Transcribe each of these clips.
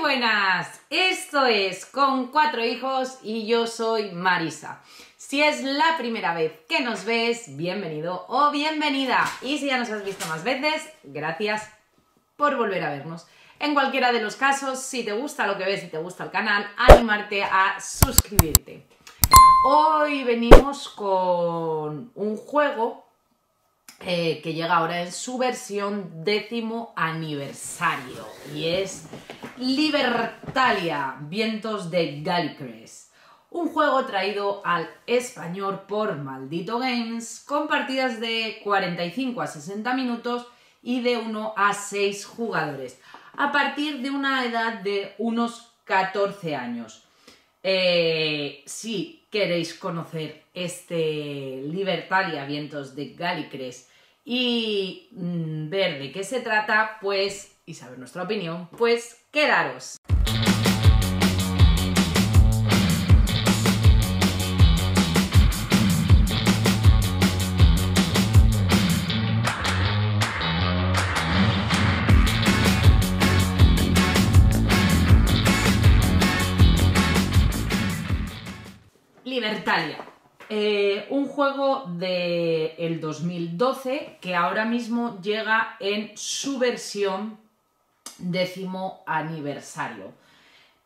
buenas, esto es Con cuatro hijos y yo soy Marisa. Si es la primera vez que nos ves, bienvenido o bienvenida. Y si ya nos has visto más veces, gracias por volver a vernos. En cualquiera de los casos, si te gusta lo que ves y te gusta el canal, animarte a suscribirte. Hoy venimos con un juego eh, que llega ahora en su versión décimo aniversario y es Libertalia, Vientos de Gallicres. Un juego traído al español por Maldito Games con partidas de 45 a 60 minutos y de 1 a 6 jugadores a partir de una edad de unos 14 años. Eh, sí, queréis conocer este Libertaria Vientos de Galicres y mm, ver de qué se trata, pues, y saber nuestra opinión, pues quedaros. juego del el 2012 que ahora mismo llega en su versión décimo aniversario.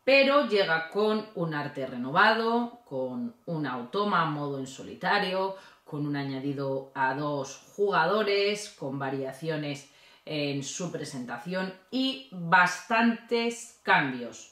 Pero llega con un arte renovado, con un automa modo en solitario, con un añadido a dos jugadores, con variaciones en su presentación y bastantes cambios.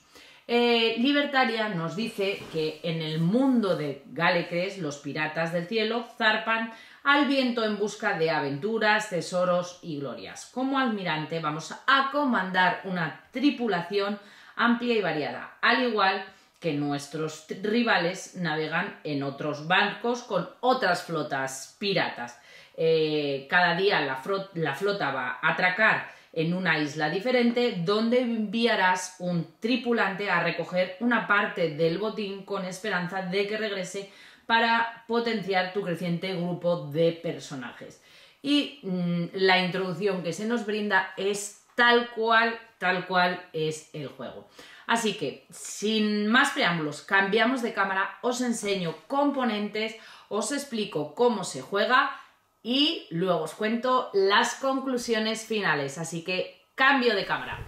Eh, libertaria nos dice que en el mundo de Galecres los piratas del cielo zarpan al viento en busca de aventuras, tesoros y glorias. Como almirante vamos a comandar una tripulación amplia y variada, al igual que nuestros rivales navegan en otros barcos con otras flotas piratas. Eh, cada día la flota va a atracar en una isla diferente donde enviarás un tripulante a recoger una parte del botín con esperanza de que regrese para potenciar tu creciente grupo de personajes. Y mm, la introducción que se nos brinda es tal cual, tal cual es el juego. Así que, sin más preámbulos, cambiamos de cámara, os enseño componentes, os explico cómo se juega y luego os cuento las conclusiones finales. Así que cambio de cámara.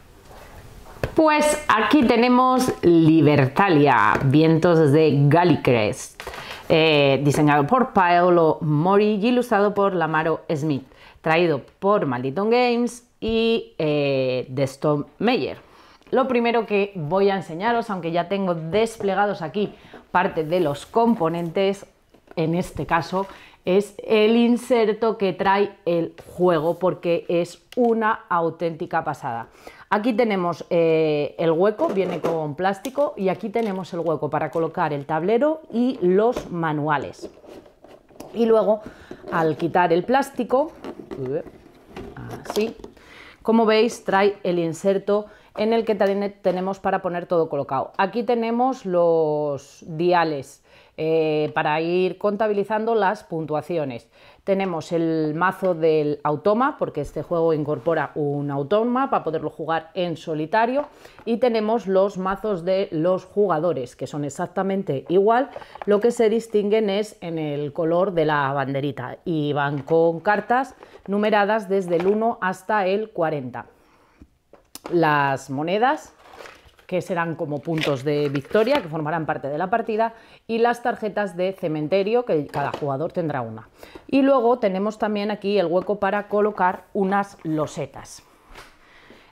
Pues aquí tenemos Libertalia, vientos de Gallicrest, eh, diseñado por Paolo Mori y ilustrado por Lamaro Smith, traído por Malditon Games y eh, de Stone Meyer. Lo primero que voy a enseñaros, aunque ya tengo desplegados aquí parte de los componentes, en este caso es el inserto que trae el juego porque es una auténtica pasada. Aquí tenemos eh, el hueco, viene con plástico y aquí tenemos el hueco para colocar el tablero y los manuales. Y luego al quitar el plástico, así, como veis trae el inserto en el que tenemos para poner todo colocado. Aquí tenemos los diales eh, para ir contabilizando las puntuaciones. Tenemos el mazo del automa, porque este juego incorpora un automa para poderlo jugar en solitario. Y tenemos los mazos de los jugadores, que son exactamente igual. Lo que se distinguen es en el color de la banderita y van con cartas numeradas desde el 1 hasta el 40. Las monedas que serán como puntos de victoria, que formarán parte de la partida, y las tarjetas de cementerio, que cada jugador tendrá una. Y luego tenemos también aquí el hueco para colocar unas losetas.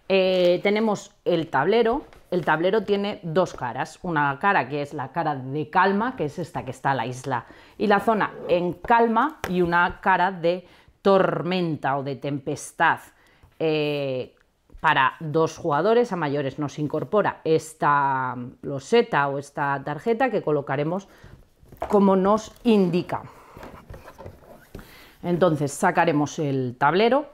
Eh, tenemos el tablero. El tablero tiene dos caras. Una cara que es la cara de calma, que es esta que está la isla, y la zona en calma, y una cara de tormenta o de tempestad. Eh, para dos jugadores a mayores nos incorpora esta mm, loseta o esta tarjeta que colocaremos como nos indica. Entonces sacaremos el tablero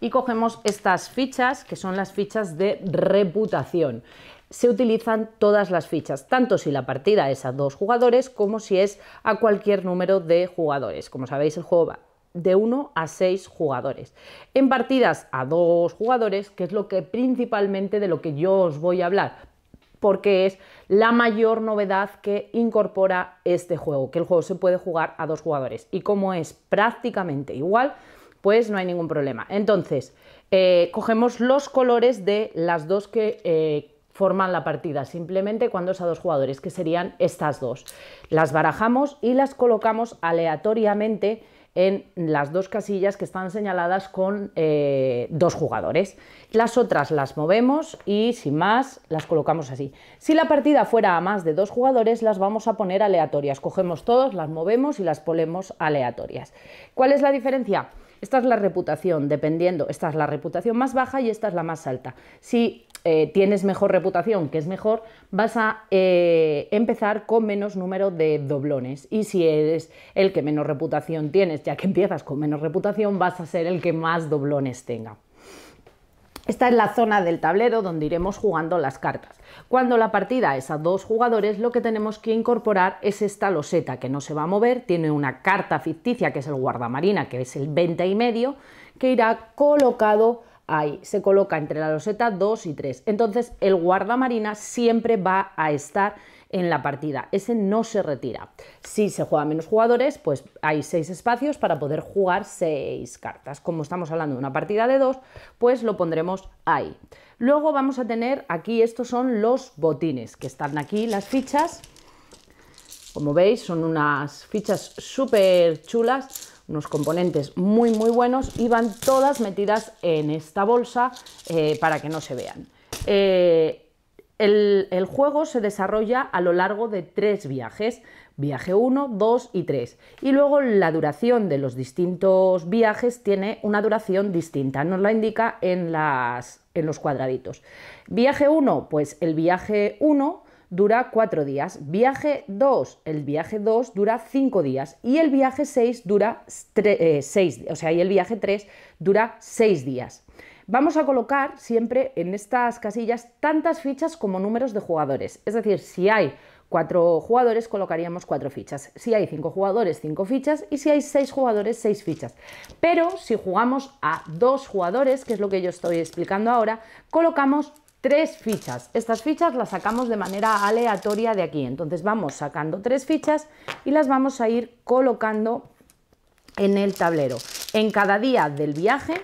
y cogemos estas fichas que son las fichas de reputación. Se utilizan todas las fichas, tanto si la partida es a dos jugadores como si es a cualquier número de jugadores. Como sabéis, el juego va de 1 a 6 jugadores. En partidas a 2 jugadores, que es lo que principalmente de lo que yo os voy a hablar, porque es la mayor novedad que incorpora este juego, que el juego se puede jugar a dos jugadores. Y como es prácticamente igual, pues no hay ningún problema. Entonces, eh, cogemos los colores de las dos que eh, forman la partida, simplemente cuando es a dos jugadores, que serían estas dos. Las barajamos y las colocamos aleatoriamente en las dos casillas que están señaladas con eh, dos jugadores. Las otras las movemos y sin más las colocamos así. Si la partida fuera a más de dos jugadores las vamos a poner aleatorias. Cogemos todos, las movemos y las ponemos aleatorias. ¿Cuál es la diferencia? Esta es la reputación, dependiendo, esta es la reputación más baja y esta es la más alta. Si eh, tienes mejor reputación, que es mejor, vas a eh, empezar con menos número de doblones. Y si eres el que menos reputación tienes, ya que empiezas con menos reputación, vas a ser el que más doblones tenga. Esta es la zona del tablero donde iremos jugando las cartas. Cuando la partida es a dos jugadores, lo que tenemos que incorporar es esta loseta que no se va a mover, tiene una carta ficticia que es el guardamarina, que es el 20 y medio, que irá colocado Ahí se coloca entre la loseta 2 y 3. Entonces el guardamarina siempre va a estar en la partida, ese no se retira. Si se juega menos jugadores, pues hay 6 espacios para poder jugar 6 cartas. Como estamos hablando de una partida de 2, pues lo pondremos ahí. Luego vamos a tener aquí, estos son los botines, que están aquí las fichas. Como veis, son unas fichas súper chulas unos componentes muy muy buenos y van todas metidas en esta bolsa eh, para que no se vean. Eh, el, el, juego se desarrolla a lo largo de tres viajes, viaje 1, 2 y 3. Y luego la duración de los distintos viajes tiene una duración distinta, nos la indica en, las, en los cuadraditos. Viaje 1, pues el viaje 1 dura cuatro días, viaje 2, el viaje 2 dura cinco días y el viaje 6 dura 6, eh, o sea, y el viaje 3 dura seis días. Vamos a colocar siempre en estas casillas tantas fichas como números de jugadores, es decir, si hay cuatro jugadores colocaríamos cuatro fichas. Si hay cinco jugadores, cinco fichas. Y si hay seis jugadores, seis fichas. Pero si jugamos a dos jugadores, que es lo que yo estoy explicando ahora, colocamos tres fichas. Estas fichas las sacamos de manera aleatoria de aquí. Entonces vamos sacando tres fichas y las vamos a ir colocando en el tablero. En cada día del viaje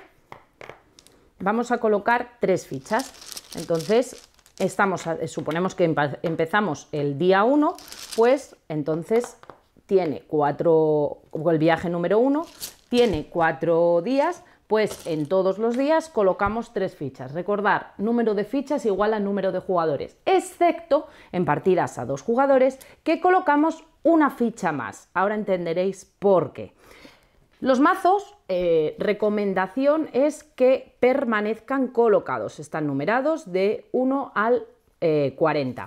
vamos a colocar tres fichas. Entonces estamos, suponemos que empezamos el día 1, pues entonces tiene cuatro, el viaje número uno tiene cuatro días pues en todos los días colocamos tres fichas. Recordar, número de fichas igual a número de jugadores, excepto en partidas a dos jugadores que colocamos una ficha más. Ahora entenderéis por qué. Los mazos, eh, recomendación es que permanezcan colocados, están numerados de 1 al 40. Eh,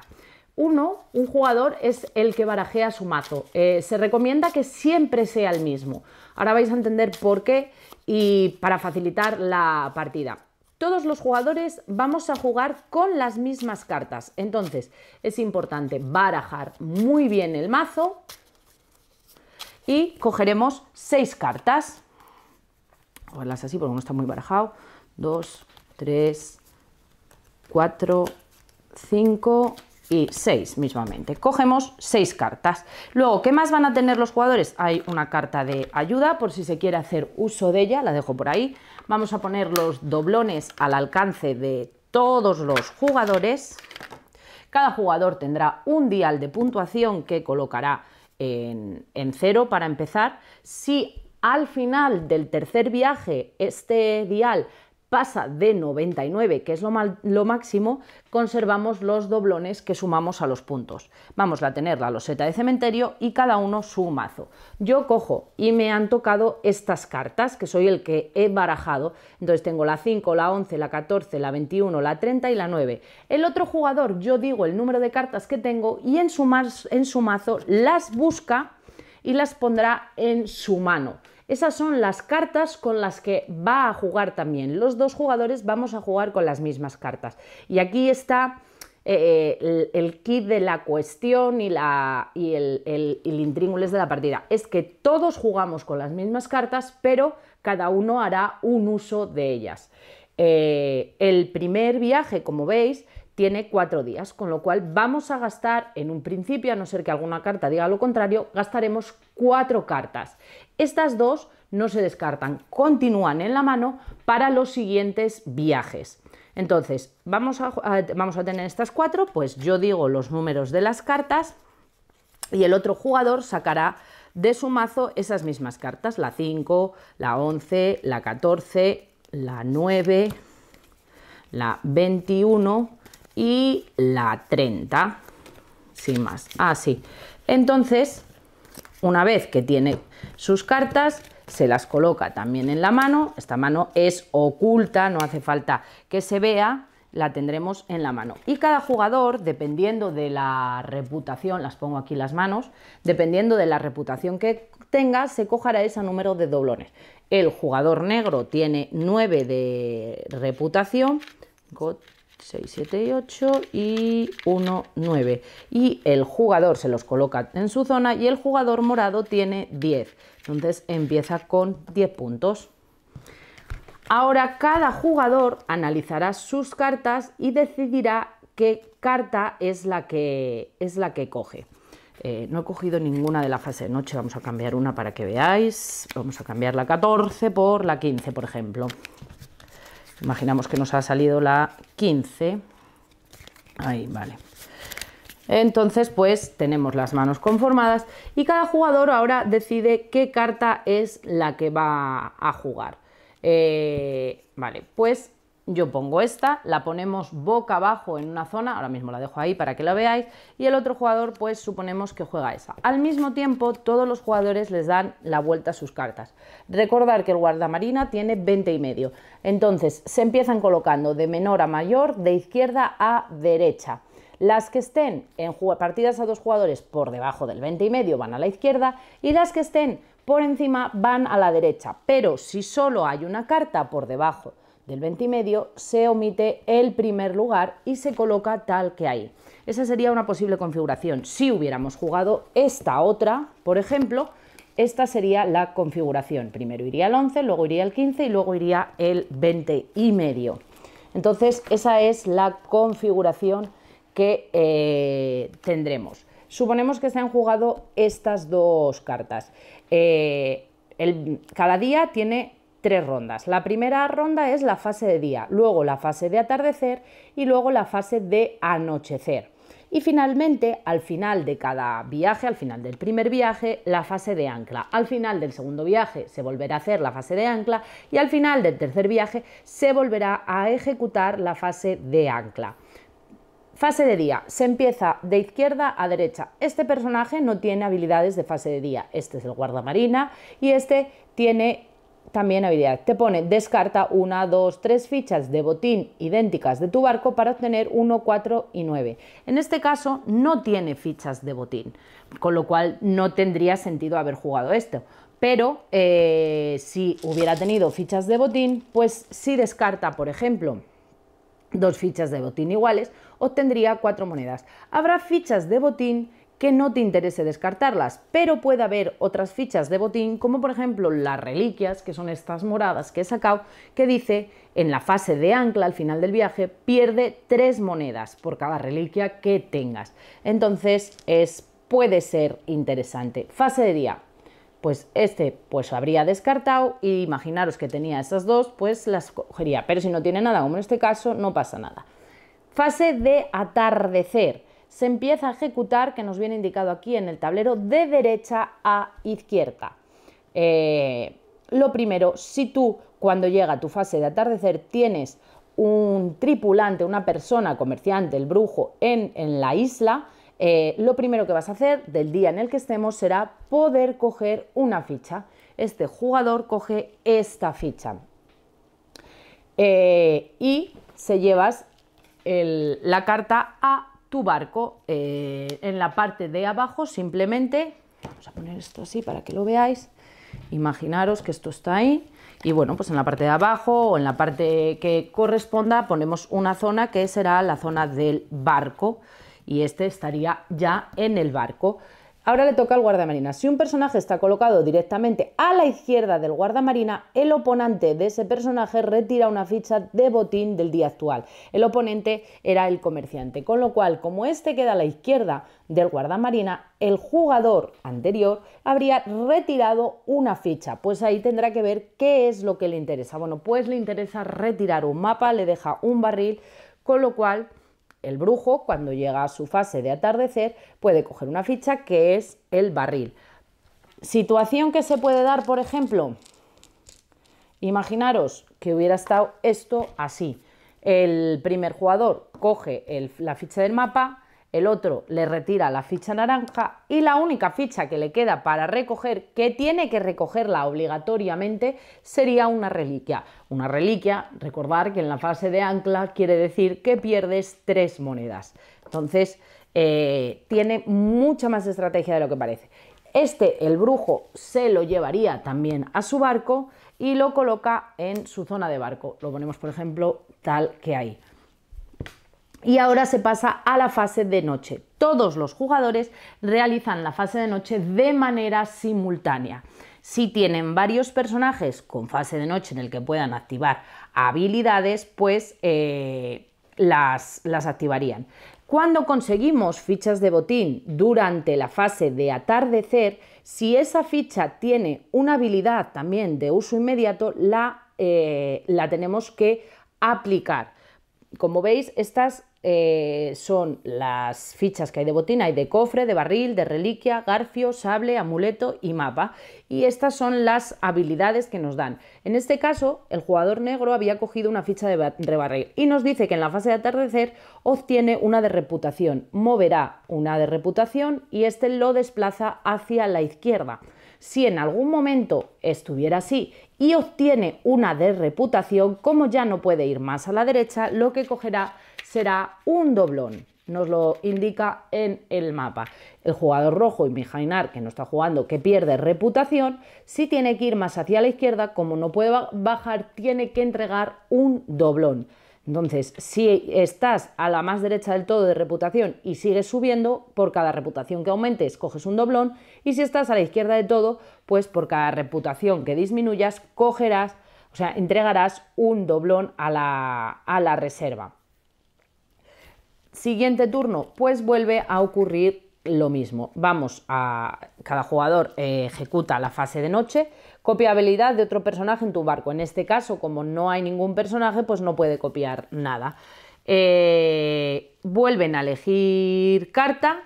uno, un jugador es el que barajea su mazo. Eh, se recomienda que siempre sea el mismo. Ahora vais a entender por qué y para facilitar la partida. Todos los jugadores vamos a jugar con las mismas cartas, entonces es importante barajar muy bien el mazo y cogeremos seis cartas. Cogerlas pues así porque no está muy barajado. 2, 3, 4, 5, y 6 mismamente. Cogemos 6 cartas. Luego, ¿qué más van a tener los jugadores? Hay una carta de ayuda por si se quiere hacer uso de ella, la dejo por ahí. Vamos a poner los doblones al alcance de todos los jugadores. Cada jugador tendrá un dial de puntuación que colocará en, en cero para empezar. Si al final del tercer viaje este dial pasa de 99, que es lo, máximo, conservamos los doblones que sumamos a los puntos. Vamos a tener la loseta de cementerio y cada uno su mazo. Yo cojo y me han tocado estas cartas, que soy el que he barajado. Entonces tengo la 5, la 11, la 14, la 21, la 30 y la 9. El otro jugador, yo digo el número de cartas que tengo y en su mazo las busca y las pondrá en su mano. Esas son las cartas con las que va a jugar también. Los dos jugadores vamos a jugar con las mismas cartas. Y aquí está eh, eh, el, kit de la cuestión y, la, el, el, intríngulis de la partida. Es que todos jugamos con las mismas cartas, pero cada uno hará un uso de ellas. Eh, el primer viaje, como veis, tiene cuatro días, con lo cual vamos a gastar en un principio, a no ser que alguna carta diga lo contrario, gastaremos cuatro cartas. Estas dos no se descartan, continúan en la mano para los siguientes viajes. Entonces, vamos a, vamos a tener estas cuatro, pues yo digo los números de las cartas y el otro jugador sacará de su mazo esas mismas cartas, la 5, la 11, la 14, la 9, la 21 y la 30, sin más. Así. Ah, Entonces, una vez que tiene sus cartas, se las coloca también en la mano. Esta mano es oculta, no hace falta que se vea, la tendremos en la mano. Y cada jugador, dependiendo de la reputación, las pongo aquí las manos, dependiendo de la reputación que tenga, se cojará ese número de doblones. El jugador negro tiene 9 de reputación, 6, 7 y 8 y 1, 9. Y el jugador se los coloca en su zona y el jugador morado tiene 10. Entonces empieza con 10 puntos. Ahora cada jugador analizará sus cartas y decidirá qué carta es la que, es la que coge. Eh, no he cogido ninguna de la fase de noche, vamos a cambiar una para que veáis. Vamos a cambiar la 14 por la 15, por ejemplo. Imaginamos que nos ha salido la 15. Ahí, vale. Entonces, pues tenemos las manos conformadas y cada jugador ahora decide qué carta es la que va a jugar. Eh, vale, pues yo pongo esta, la ponemos boca abajo en una zona, ahora mismo la dejo ahí para que la veáis, y el otro jugador pues suponemos que juega esa. Al mismo tiempo todos los jugadores les dan la vuelta a sus cartas. Recordar que el guardamarina tiene 20 y medio, entonces se empiezan colocando de menor a mayor, de izquierda a derecha. Las que estén en partidas a dos jugadores por debajo del 20 y medio van a la izquierda y las que estén por encima van a la derecha. Pero si solo hay una carta por debajo del 20 y medio se omite el primer lugar y se coloca tal que hay. Esa sería una posible configuración. Si hubiéramos jugado esta otra, por ejemplo, esta sería la configuración. Primero iría el 11, luego iría el 15 y luego iría el 20 y medio. Entonces, esa es la configuración que eh, tendremos. Suponemos que se han jugado estas dos cartas. Eh, cada día tiene tres rondas. La primera ronda es la fase de día, luego la fase de atardecer y luego la fase de anochecer. Y finalmente, al final de cada viaje, al final del primer viaje, la fase de ancla. Al final del segundo viaje se volverá a hacer la fase de ancla y al final del tercer viaje se volverá a ejecutar la fase de ancla. Fase de día. Se empieza de izquierda a derecha. Este personaje no tiene habilidades de fase de día. Este es el guardamarina y este tiene también habilidad. Te pone descarta una, dos, tres fichas de botín idénticas de tu barco para obtener 1, 4 y 9. En este caso no tiene fichas de botín, con lo cual no tendría sentido haber jugado esto. Pero eh, si hubiera tenido fichas de botín, pues si descarta, por ejemplo, dos fichas de botín iguales, obtendría cuatro monedas. Habrá fichas de botín que no te interese descartarlas, pero puede haber otras fichas de botín, como por ejemplo las reliquias, que son estas moradas que he sacado, que dice en la fase de ancla al final del viaje pierde tres monedas por cada reliquia que tengas. Entonces es, puede ser interesante. Fase de día. Pues este pues habría descartado y imaginaros que tenía esas dos, pues las cogería. Pero si no tiene nada, como en este caso, no pasa nada. Fase de atardecer se empieza a ejecutar, que nos viene indicado aquí en el tablero, de derecha a izquierda. Eh, lo primero, si tú cuando llega tu fase de atardecer tienes un tripulante, una persona, comerciante, el brujo, en, en la isla, eh, lo primero que vas a hacer del día en el que estemos será poder coger una ficha. Este jugador coge esta ficha eh, y se llevas la carta a tu barco eh, en la parte de abajo simplemente, vamos a poner esto así para que lo veáis, imaginaros que esto está ahí y bueno, pues en la parte de abajo o en la parte que corresponda ponemos una zona que será la zona del barco y este estaría ya en el barco. Ahora le toca al guardamarina. Si un personaje está colocado directamente a la izquierda del guardamarina, el oponente de ese personaje retira una ficha de botín del día actual. El oponente era el comerciante, con lo cual, como este queda a la izquierda del guardamarina, el jugador anterior habría retirado una ficha. Pues ahí tendrá que ver qué es lo que le interesa. Bueno, pues le interesa retirar un mapa, le deja un barril, con lo cual el brujo, cuando llega a su fase de atardecer, puede coger una ficha que es el barril. Situación que se puede dar, por ejemplo, imaginaros que hubiera estado esto así. El primer jugador coge la ficha del mapa, el otro le retira la ficha naranja y la única ficha que le queda para recoger, que tiene que recogerla obligatoriamente, sería una reliquia. Una reliquia, recordar que en la fase de ancla quiere decir que pierdes tres monedas. Entonces, eh, tiene mucha más estrategia de lo que parece. Este, el brujo, se lo llevaría también a su barco y lo coloca en su zona de barco. Lo ponemos, por ejemplo, tal que hay y ahora se pasa a la fase de noche. Todos los jugadores realizan la fase de noche de manera simultánea. Si tienen varios personajes con fase de noche en el que puedan activar habilidades, pues eh, las, las activarían. Cuando conseguimos fichas de botín durante la fase de atardecer, si esa ficha tiene una habilidad también de uso inmediato, la, eh, la tenemos que aplicar. Como veis, estas eh, son las fichas que hay de botina hay de cofre, de barril, de reliquia, garfio, sable, amuleto y mapa. Y estas son las habilidades que nos dan. En este caso, el jugador negro había cogido una ficha de barril y nos dice que en la fase de atardecer obtiene una de reputación, moverá una de reputación y este lo desplaza hacia la izquierda. Si en algún momento estuviera así y obtiene una de reputación, como ya no puede ir más a la derecha, lo que cogerá será un doblón. Nos lo indica en el mapa. El jugador rojo y Mijainar, que no está jugando, que pierde reputación, si tiene que ir más hacia la izquierda, como no puede bajar, tiene que entregar un doblón. Entonces, si estás a la más derecha del todo de reputación y sigues subiendo, por cada reputación que aumentes coges un doblón y si estás a la izquierda de todo, pues por cada reputación que disminuyas cogerás, o sea, entregarás un doblón a la reserva. Siguiente turno, pues vuelve a ocurrir lo mismo. Vamos a. Cada jugador eh, ejecuta la fase de noche, copiabilidad de otro personaje en tu barco. En este caso, como no hay ningún personaje, pues no puede copiar nada. Eh, vuelven a elegir carta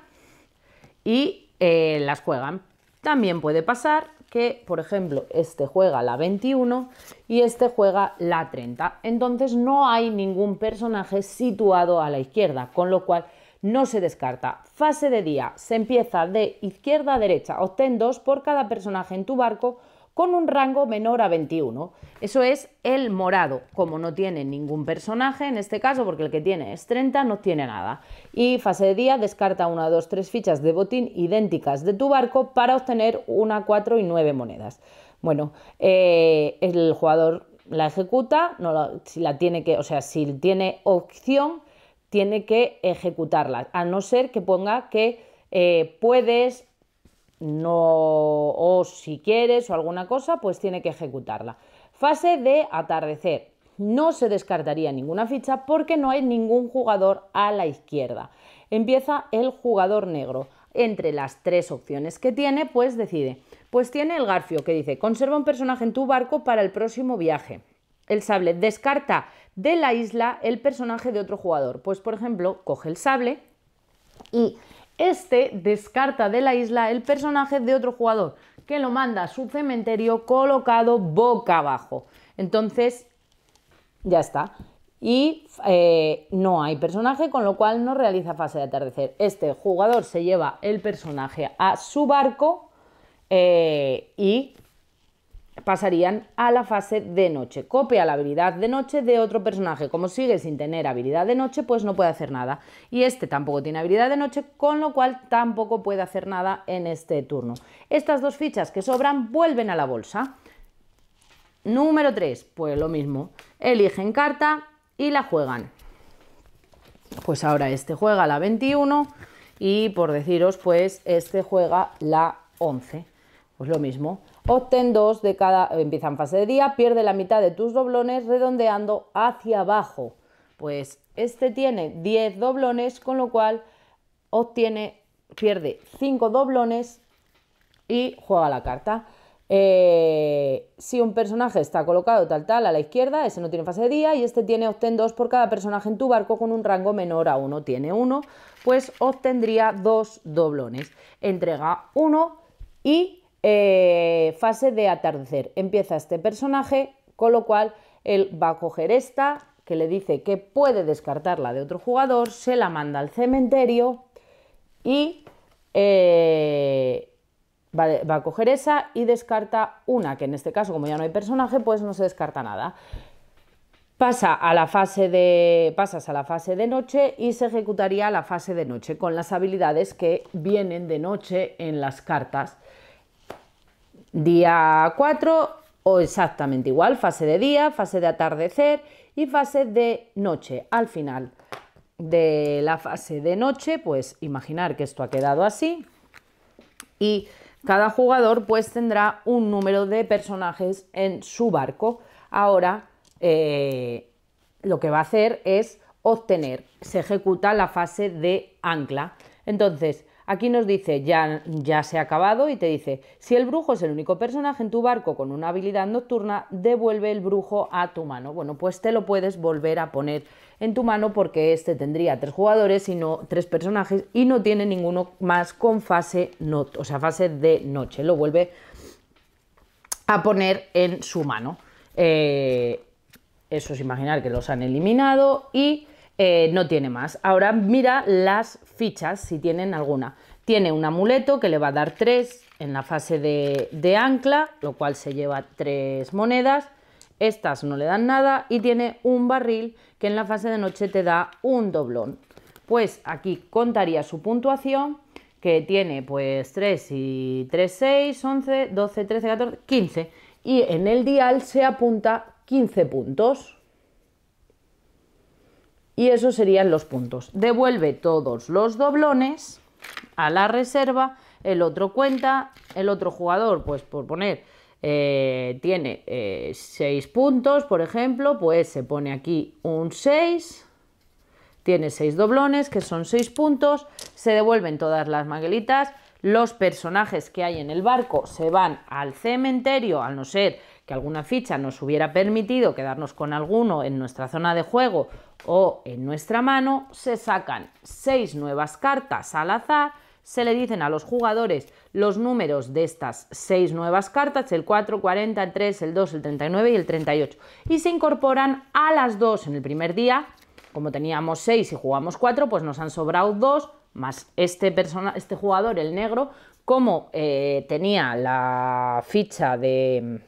y eh, las juegan. También puede pasar por ejemplo, este juega la 21 y este juega la 30. Entonces no hay ningún personaje situado a la izquierda, con lo cual no se descarta. Fase de día, se empieza de izquierda a derecha, obtén dos por cada personaje en tu barco con un rango menor a 21. Eso es el morado. Como no tiene ningún personaje, en este caso, porque el que tiene es 30, no tiene nada. Y fase de día, descarta una, dos, tres fichas de botín idénticas de tu barco para obtener una, cuatro y nueve monedas. Bueno, eh, el jugador la ejecuta, no si la tiene que, o sea, si tiene opción, tiene que ejecutarla, a no ser que ponga que eh, puedes no o si quieres o alguna cosa, pues tiene que ejecutarla. Fase de atardecer. No se descartaría ninguna ficha porque no hay ningún jugador a la izquierda. Empieza el jugador negro. Entre las tres opciones que tiene, pues decide. Pues tiene el Garfio que dice, conserva un personaje en tu barco para el próximo viaje. El sable descarta de la isla el personaje de otro jugador. Pues por ejemplo, coge el sable y este descarta de la isla el personaje de otro jugador, que lo manda a su cementerio colocado boca abajo. Entonces, ya está. Y eh, no hay personaje, con lo cual no realiza fase de atardecer. Este jugador se lleva el personaje a su barco eh, y pasarían a la fase de noche. Copia la habilidad de noche de otro personaje. Como sigue sin tener habilidad de noche, pues no puede hacer nada. Y este tampoco tiene habilidad de noche, con lo cual tampoco puede hacer nada en este turno. Estas dos fichas que sobran vuelven a la bolsa. Número 3, pues lo mismo. Eligen carta y la juegan. Pues ahora este juega la 21 y por deciros, pues este juega la 11. Pues lo mismo, Obtén dos de cada, empieza en fase de día, pierde la mitad de tus doblones redondeando hacia abajo. Pues este tiene 10 doblones, con lo cual obtiene, pierde 5 doblones y juega la carta. Eh, si un personaje está colocado tal tal a la izquierda, ese no tiene fase de día y este tiene obtén 2 por cada personaje en tu barco con un rango menor a 1, tiene 1, pues obtendría 2 doblones. Entrega 1 y eh, fase de atardecer. Empieza este personaje, con lo cual él va a coger esta, que le dice que puede descartarla de otro jugador, se la manda al cementerio y eh, va, va, a coger esa y descarta una, que en este caso, como ya no hay personaje, pues no se descarta nada. Pasa a la fase de, pasas a la fase de noche y se ejecutaría la fase de noche con las habilidades que vienen de noche en las cartas. Día 4 o exactamente igual, fase de día, fase de atardecer y fase de noche. Al final de la fase de noche, pues imaginar que esto ha quedado así y cada jugador pues tendrá un número de personajes en su barco. Ahora eh, lo que va a hacer es obtener, se ejecuta la fase de ancla. Entonces, Aquí nos dice, ya, ya se ha acabado, y te dice, si el brujo es el único personaje en tu barco con una habilidad nocturna, devuelve el brujo a tu mano. Bueno, pues te lo puedes volver a poner en tu mano porque este tendría tres jugadores y no tres personajes y no tiene ninguno más con fase, o fase de noche. Lo vuelve a poner en su mano. Eh, eso es imaginar que los han eliminado y eh, no tiene más. Ahora mira las fichas, si tienen alguna. Tiene un amuleto que le va a dar 3 en la fase de, de ancla, lo cual se lleva 3 monedas. Estas no le dan nada y tiene un barril que en la fase de noche te da un doblón. Pues aquí contaría su puntuación que tiene pues 3 y 3, 6, 11, 12, 13, 14, 15. Y en el dial se apunta 15 puntos y esos serían los puntos. Devuelve todos los doblones a la reserva, el otro cuenta, el otro jugador, pues por poner, eh, tiene eh, seis puntos, por ejemplo, pues se pone aquí un 6, tiene seis doblones, que son seis puntos, se devuelven todas las maguelitas, los personajes que hay en el barco se van al cementerio, a no ser que alguna ficha nos hubiera permitido quedarnos con alguno en nuestra zona de juego o en nuestra mano, se sacan seis nuevas cartas al azar, se le dicen a los jugadores los números de estas seis nuevas cartas, el 4, 40, el 3, el 2, el 39 y el 38, y se incorporan a las dos en el primer día. Como teníamos seis y jugamos cuatro, pues nos han sobrado dos, más este, este jugador, el negro, como eh, tenía la ficha de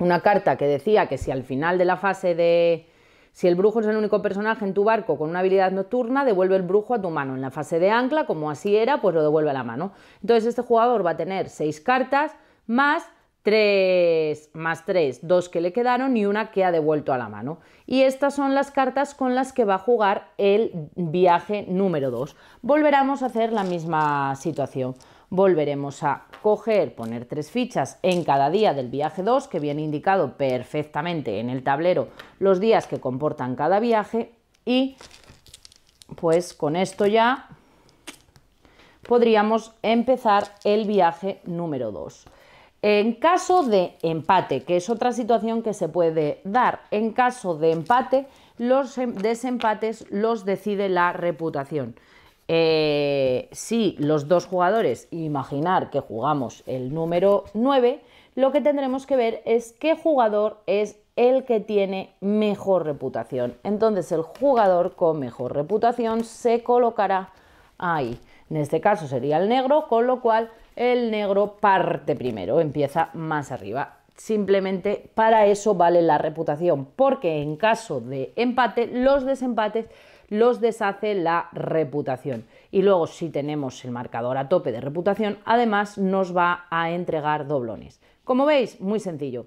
mm, una carta que decía que si al final de la fase de, si el brujo es el único personaje en tu barco con una habilidad nocturna, devuelve el brujo a tu mano. En la fase de ancla, como así era, pues lo devuelve a la mano. Entonces este jugador va a tener seis cartas más 3 más 3, dos que le quedaron y una que ha devuelto a la mano. Y estas son las cartas con las que va a jugar el viaje número 2. Volveremos a hacer la misma situación volveremos a coger, poner tres fichas en cada día del viaje 2, que viene indicado perfectamente en el tablero los días que comportan cada viaje y pues con esto ya podríamos empezar el viaje número 2. En caso de empate, que es otra situación que se puede dar, en caso de empate, los em-, desempates los decide la reputación. Eh, si los dos jugadores, imaginar que jugamos el número 9, lo que tendremos que ver es qué jugador es el que tiene mejor reputación. Entonces el jugador con mejor reputación se colocará ahí. En este caso sería el negro, con lo cual el negro parte primero, empieza más arriba. Simplemente para eso vale la reputación, porque en caso de empate los desempates los deshace la reputación. Y luego, si tenemos el marcador a tope de reputación, además nos va a entregar doblones. Como veis, muy sencillo.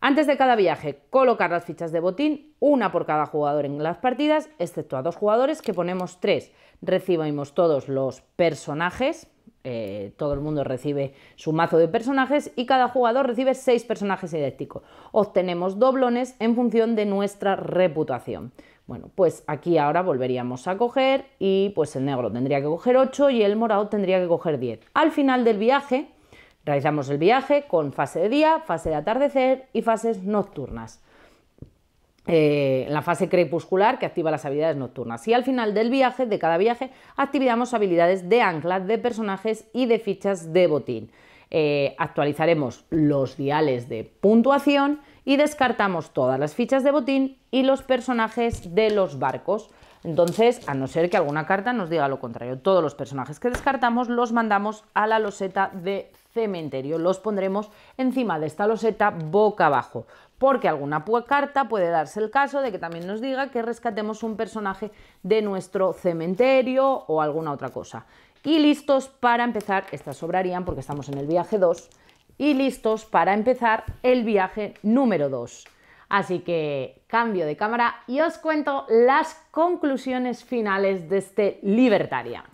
Antes de cada viaje, colocar las fichas de botín, una por cada jugador en las partidas, excepto a dos jugadores que ponemos tres. Recibimos todos los personajes, eh, todo el mundo recibe su mazo de personajes y cada jugador recibe seis personajes idénticos. Obtenemos doblones en función de nuestra reputación. Bueno, pues aquí ahora volveríamos a coger y pues el negro tendría que coger 8 y el morado tendría que coger 10. Al final del viaje, realizamos el viaje con fase de día, fase de atardecer y fases nocturnas. Eh, la fase crepuscular que activa las habilidades nocturnas. Y al final del viaje, de cada viaje, activamos habilidades de ancla, de personajes y de fichas de botín. Eh, actualizaremos los diales de puntuación y descartamos todas las fichas de botín y los personajes de los barcos. Entonces, a no ser que alguna carta nos diga lo contrario, todos los personajes que descartamos los mandamos a la loseta de cementerio. Los pondremos encima de esta loseta boca abajo, porque alguna carta puede darse el caso de que también nos diga que rescatemos un personaje de nuestro cementerio o alguna otra cosa y listos para empezar, estas sobrarían porque estamos en el viaje 2, y listos para empezar el viaje número 2. Así que cambio de cámara y os cuento las conclusiones finales de este Libertaria.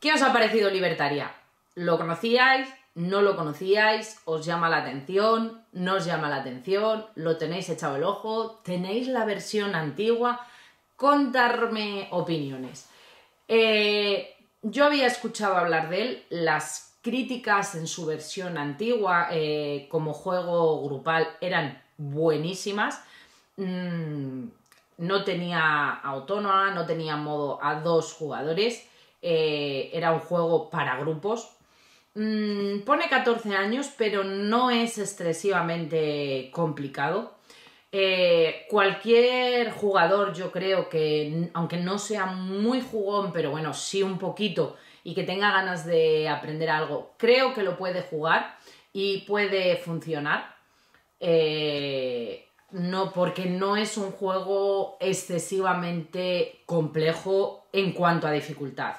¿Qué os ha parecido Libertaria? ¿Lo conocíais? ¿No lo conocíais? ¿Os llama la atención? ¿No os llama la atención? ¿Lo tenéis echado el ojo? ¿Tenéis la versión antigua? Contarme opiniones. Eh, yo había escuchado hablar de él, las críticas en su versión antigua eh, como juego grupal eran buenísimas. Mm, no tenía autónoma, no tenía modo a dos jugadores. Eh, era un juego para grupos. Mm, pone 14 años, pero no es excesivamente complicado. Eh, cualquier jugador, yo creo que, aunque no sea muy jugón, pero bueno, sí un poquito, y que tenga ganas de aprender algo, creo que lo puede jugar y puede funcionar. Eh, no, porque no es un juego excesivamente complejo en cuanto a dificultad.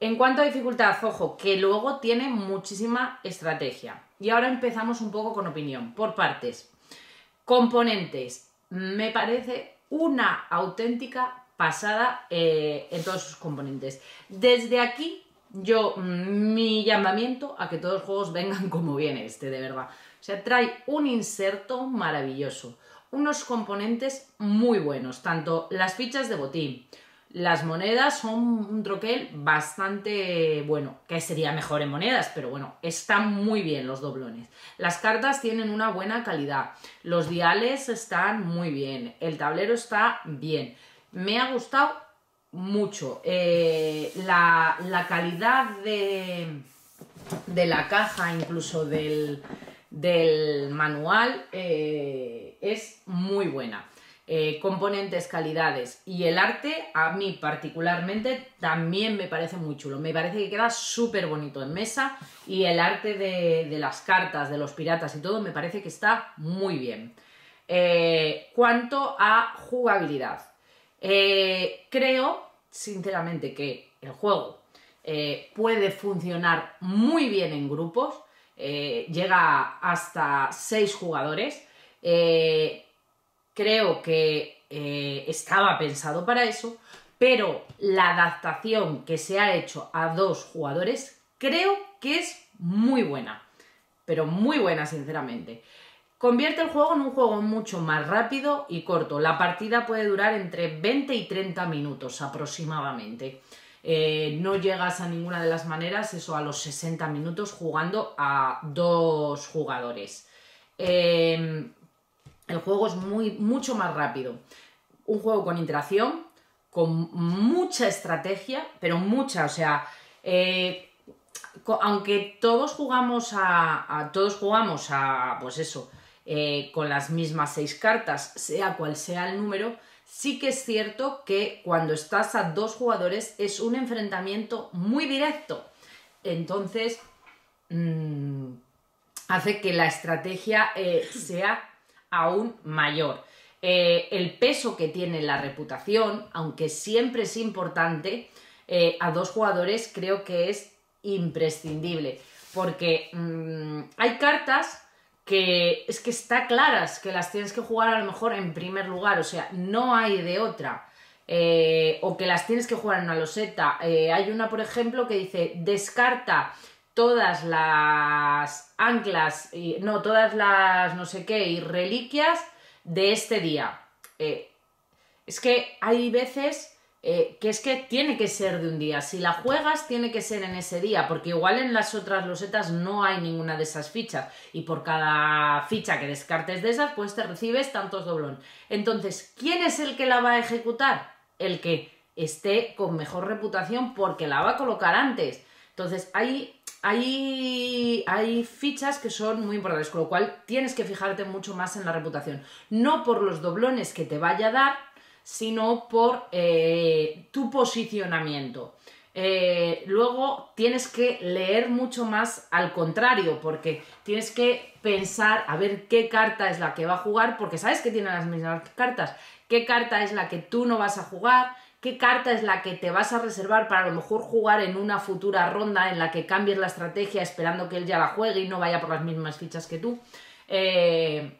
En cuanto a dificultad, ojo, que luego tiene muchísima estrategia. Y ahora empezamos un poco con opinión, por partes componentes. Me parece una auténtica pasada eh, en todos sus componentes. Desde aquí, yo, mm, mi llamamiento a que todos los juegos vengan como viene este, de verdad. O sea, trae un inserto maravilloso, unos componentes muy buenos, tanto las fichas de botín, las monedas son un troquel bastante bueno, que sería mejor en monedas, pero bueno, están muy bien los doblones. Las cartas tienen una buena calidad, los diales están muy bien, el tablero está bien. Me ha gustado mucho eh, la, calidad de, la caja, incluso del, manual, eh, es muy buena. Eh, componentes, calidades y el arte, a mí particularmente también me parece muy chulo. Me parece que queda súper bonito en mesa y el arte de, las cartas, de los piratas y todo, me parece que está muy bien. Eh, cuanto a jugabilidad, eh, creo sinceramente que el juego puede funcionar muy bien en grupos, llega hasta 6 jugadores creo que eh, estaba pensado para eso, pero la adaptación que se ha hecho a dos jugadores creo que es muy buena, pero muy buena sinceramente. Convierte el juego en un juego mucho más rápido y corto. La partida puede durar entre 20 y 30 minutos aproximadamente. Eh, no llegas a ninguna de las maneras, eso a los 60 minutos jugando a dos jugadores. Eh, el juego es muy, mucho más rápido. Un juego con interacción, con mucha estrategia, pero mucha, o sea, eh, aunque todos jugamos a, todos jugamos a, pues eso, eh, con las mismas seis cartas, sea cual sea el número, sí que es cierto que cuando estás a dos jugadores es un enfrentamiento muy directo. Entonces, mm, hace que la estrategia eh, sea aún mayor. Eh, el peso que tiene la reputación, aunque siempre es importante, eh, a dos jugadores creo que es imprescindible, porque mm, hay cartas que es que está claras que las tienes que jugar a lo mejor en primer lugar, o sea, no hay de otra. Eh, o que las tienes que jugar en una loseta. hay una, por ejemplo, que dice descarta todas las anclas, y, no, todas las no sé qué y reliquias de este día. Eh, es que hay veces eh, que es que tiene que ser de un día. Si la juegas, tiene que ser en ese día, porque igual en las otras losetas no hay ninguna de esas fichas. Y por cada ficha que descartes de esas, pues te recibes tantos doblón. Entonces, ¿quién es el que la va a ejecutar? El que esté con mejor reputación porque la va a colocar antes. Entonces, hay hay, hay fichas que son muy importantes, con lo cual tienes que fijarte mucho más en la reputación. No por los doblones que te vaya a dar, sino por eh, tu posicionamiento. Eh, luego tienes que leer mucho más al contrario, porque tienes que pensar a ver qué carta es la que va a jugar, porque sabes que tiene las mismas cartas, qué carta es la que tú no vas a jugar, qué carta es la que te vas a reservar para a lo mejor jugar en una futura ronda en la que cambies la estrategia esperando que él ya la juegue y no vaya por las mismas fichas que tú. Eh,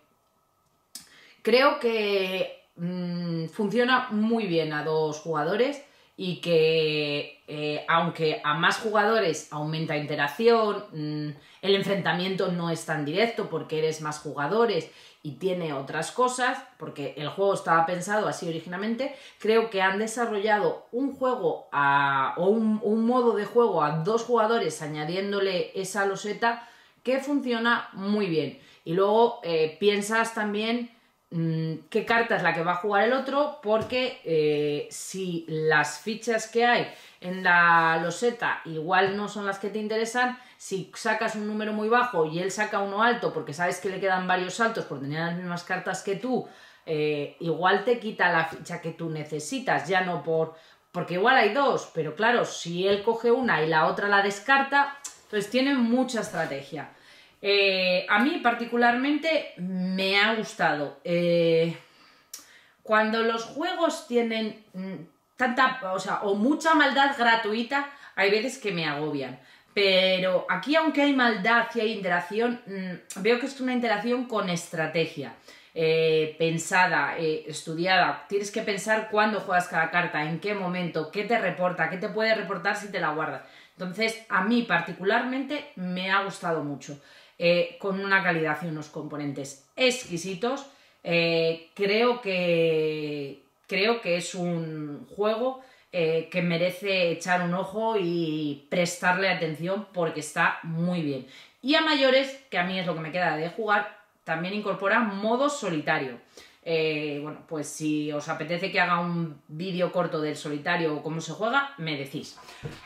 creo que mm, funciona muy bien a dos jugadores y que eh, aunque a más jugadores aumenta interacción, mm, el enfrentamiento no es tan directo porque eres más jugadores y tiene otras cosas, porque el juego estaba pensado así originalmente, creo que han desarrollado un juego a, o un, modo de juego a dos jugadores añadiéndole esa loseta que funciona muy bien. Y luego eh, piensas también mm, qué carta es la que va a jugar el otro, porque eh, si las fichas que hay en la loseta igual no son las que te interesan, si sacas un número muy bajo y él saca uno alto porque sabes que le quedan varios altos Porque tenía las mismas cartas que tú, eh, igual te quita la ficha que tú necesitas, ya no por... Porque igual hay dos, pero claro, si él coge una y la otra la descarta, Pues tiene mucha estrategia. Eh, a mí particularmente me ha gustado. Eh, cuando los juegos tienen mm, tanta, o sea, o mucha maldad gratuita, hay veces que me agobian. Pero aquí, aunque hay maldad y hay interacción, mm, veo que es una interacción con estrategia. Eh, pensada, eh, estudiada. Tienes que pensar cuándo juegas cada carta, en qué momento, qué te reporta, qué te puede reportar si te la guardas. Entonces, a mí particularmente me ha gustado mucho, eh, con una calidad y unos componentes exquisitos. creo que creo que es un juego eh, que merece echar un ojo y prestarle atención porque está muy bien. Y a mayores, que a mí es lo que me queda de jugar, también incorpora modo solitario. Eh, bueno, pues si os apetece que haga un vídeo corto del solitario o cómo se juega, me decís.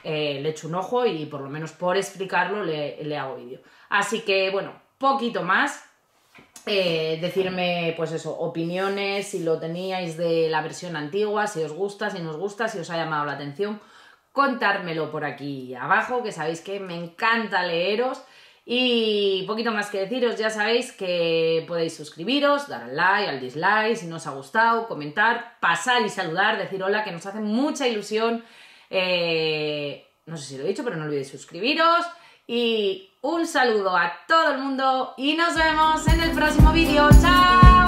Eh, le echo un ojo y por lo menos por explicarlo le, le hago vídeo. Así que bueno, poquito más. Eh, decirme, pues eso, opiniones, si lo teníais de la versión antigua, si os gusta, si nos gusta, si os ha llamado la atención, contármelo por aquí abajo, que sabéis que me encanta leeros. Y poquito más que deciros, ya sabéis que podéis suscribiros, dar al like, al dislike, si no os ha gustado, comentar, pasar y saludar, decir hola, que nos hace mucha ilusión. Eh, no sé si lo he dicho, pero no olvidéis suscribiros. Y un saludo a todo el mundo y nos vemos en el próximo vídeo. ¡Chao!